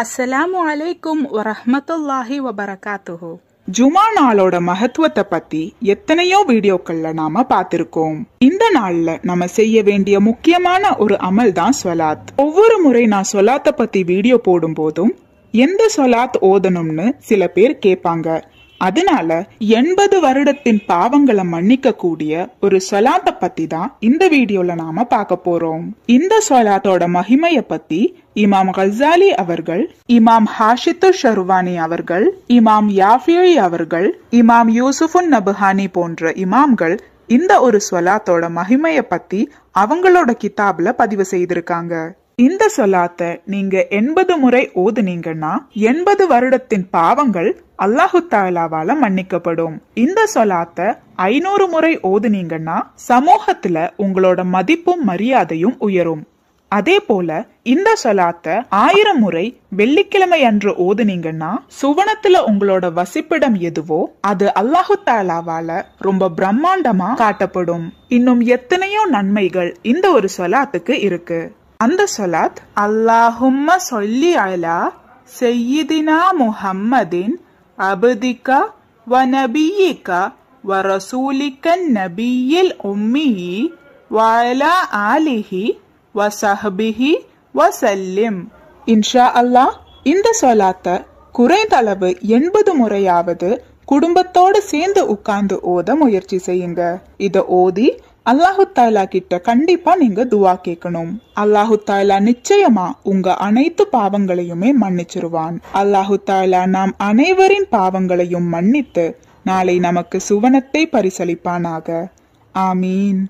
அஸ்ஸலாமு அலைக்கும் வரஹமத்துல்லாஹி வபரகாத்துஹு ஜுமா நாளோட மகத்துவத்தை பத்தி எத்தனையோ வீடியோக்கள்ல நாம பார்த்திருக்கோம் இந்த நாள்ல நம்ம செய்ய வேண்டிய முக்கியமான ஒரு அமல் தான் சொலாத் ஒவ்வொரு முறை நான் சொலாத்தை பத்தி வீடியோ போடும் போதும் எந்த சொலாத் ஓதணும்னு சில பேர் கேட்பாங்க அதனால எண்பது வருடத்தின் பாவங்களை மன்னிக்க கூடிய ஒரு சொலாத்த பத்தி தான் இந்த வீடியோல நாம பார்க்க போறோம் இந்த சொலாத்தோட மகிமைய பத்தி இமாம் கல்சாலி அவர்கள் இமாம் ஹாஷித்து ஷருவானி அவர்கள் இமாம் யாஃபியி அவர்கள் இமாம் யூசுஃபுன் நபுஹானி போன்ற இமாம்கள் இந்த ஒரு சொலாத்தோட மகிமைய பத்தி அவங்களோட கிதாப்ல பதிவு செய்திருக்காங்க இந்த சொல்லாத்த நீங்க எண்பது முறை ஓதுனீங்கன்னா எண்பது வருடத்தின் பாவங்கள் அல்லாஹு தாலாவால மன்னிக்கப்படும் இந்த சொலாத்த ஐநூறு முறை ஓதுனீங்கன்னா சமூகத்துல உங்களோட மதிப்பும் மரியாதையும் உயரும் அதே போல இந்த சொலாத்த ஆயிரம் முறை வெள்ளிக்கிழமை அன்று ஓதுனீங்கன்னா சுவனத்துல உங்களோட வசிப்பிடம் எதுவோ அது அல்லாஹு தாலாவால ரொம்ப பிரம்மாண்டமா காட்டப்படும் இன்னும் எத்தனையோ நன்மைகள் இந்த ஒரு சொலாத்துக்கு இருக்கு அந்த சொலாத் அல்லாஹும்ம சொல்லி அலா செய்யிதினா முஹம்மதின் அபுதிகா வ நபியிகா வ ரசூலிக்க நபியில் உம்மியி வாயலா ஆலிஹி வ சஹபிஹி வ சல்லிம் இன்ஷா அல்லாஹ் இந்த சொலாத்த குறைந்தளவு எண்பது முறையாவது குடும்பத்தோடு சேர்ந்து உட்கார்ந்து ஓத முயற்சி செய்யுங்க இதை ஓதி அல்லாஹு தாலா கிட்ட கண்டிப்பா நீங்க துவா கேட்கணும் அல்லாஹு தாலா நிச்சயமா உங்க அனைத்து பாவங்களையுமே மன்னிச்சிருவான் அல்லாஹு தாலா நாம் அனைவரின் பாவங்களையும் மன்னித்து நாளை நமக்கு சுவனத்தை பரிசளிப்பானாக ஆமீன்